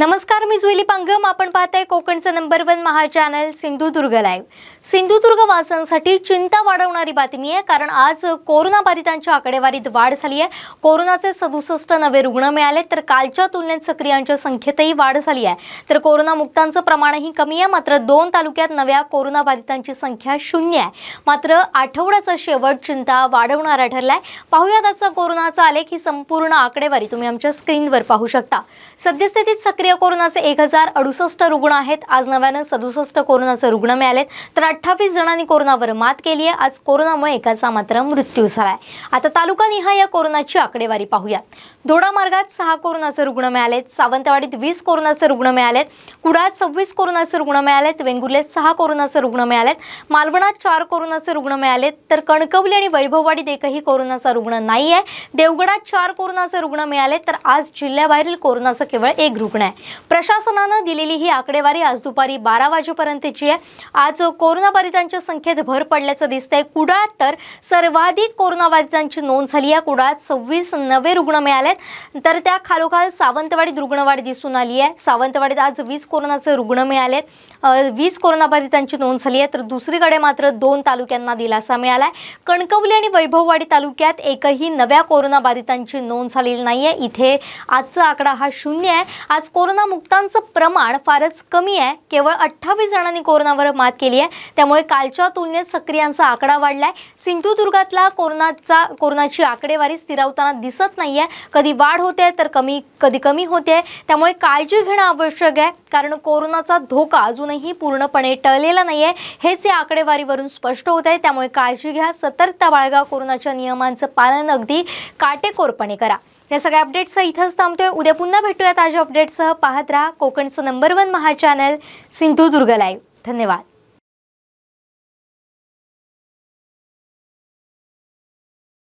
नमस्कार मी जुली पांगम आपण पाहताय कोकणचं number one Maha channel Sindhudurg live Sindhudurg वासांसाठी चिंता वाढवणारी बातमी आहे कारण आज कोरोना बाधितांच्या आकडेवारीत वाढ झाली आहे कोरोनाचे सदुसष्ट नवे रुग्ण मिळाले तर कालच्या तुलनेत सक्रियांच्या संख्येतही वाढ झाली आहे तर कोरोना मुक्तांचं प्रमाणही कमी आहे मात्र दोन तालुक्यात नव्या कोरोनाबाधितांची संख्या शून्य आहे मात्र आठवड्याचा शेवट चिंता वाढवणारा ठरलाय पाहूयात आजचा कोरोनाचा आलेख ही संपूर्ण आकडेवारी तुम्ही आमच्या स्क्रीनवर पाहू शकता सद्यस्थितीत सक्रिय सक्रिय कोरोनाचे एक हजार अडुसष्ट रुग्ण आहेत आज नव्यानं सदुसष्ट कोरोनाचे रुग्ण मिळालेत तर अठ्ठावीस जणांनी कोरोनावर मात केली आहे आज कोरोनामुळे एकाचा मात्र मृत्यू झालाय आता तालुका निहाय या कोरोनाची आकडेवारी पाहूया दोडा मार्गात सहा कोरोनाचे रुग्ण मिळालेत सावंतवाडीत वीस कोरोनाचे रुग्ण मिळालेत कुडात सव्वीस कोरोनाचे रुग्ण मिळालेत वेंगुर्लेत सहा कोरोनाचे रुग्ण मिळालेत मालवणात चार कोरोनाचे रुग्ण मिळालेत तर कणकवली आणि वैभववाडीत एकही कोरोनाचा रुग्ण नाही आहे देवगडात चार कोरोनाचे रुग्ण मिळाले तर आज जिल्ह्याबाहेरील कोरोनाचं केवळ एक रुग्ण आहे प्रशासनानं दिलेली ही आकडेवारी आज दुपारी बारा वाजेपर्यंतची आहे आज कोरोनाबाधितांच्या संख्येत भर पडल्याचं दिसतंय कुडाळात तर सर्वाधिक कोरोनाबाधितांची नोंद झाली आहे कुडाळात सव्वीस नवे रुग्ण मिळाले आहेत तर त्या खालोखाल सावंतवाडीत रुग्णवाढ दिसून आली आहे सावंतवाडीत आज वीस कोरोनाचे रुग्ण मिळाले वीस कोरोनाबाधितांची नोंद झाली आहे तर दुसरीकडे मात्र दोन तालुक्यांना दिलासा मिळाला आहे कणकवली आणि वैभववाडी तालुक्यात एकही नव्या कोरोनाबाधितांची नोंद झालेली नाही आहे इथे आजचा आकडा हा शून्य आहे आज कोरोनामुक्तांचं प्रमाण फारच कमी आहे केवळ अठ्ठावीस जणांनी कोरोनावर मात केली आहे त्यामुळे कालच्या तुलनेत सक्रियांचा आकडा वाढला आहे सिंधुदुर्गातला कोरोनाचा कोरोनाची आकडेवारी स्थिरावताना दिसत आहे कधी वाढ होते तर कमी कधी कमी होते त्यामुळे काळजी घेणं आवश्यक आहे कारण कोरोनाचा धोका अजूनही पूर्णपणे टळलेला आहे हेच या आकडेवारीवरून स्पष्ट होत आहे त्यामुळे काळजी घ्या सतर्कता बाळगा कोरोनाच्या नियमांचं पालन अगदी काटेकोरपणे करा या सगळ्या अपडेट्सचं इथंच थांबतोय उद्या पुन्हा भेटूया ताज्या अपडेट्ससह पाहत राहा कोकणचं number one Maha channel Sindhudurg live धन्यवाद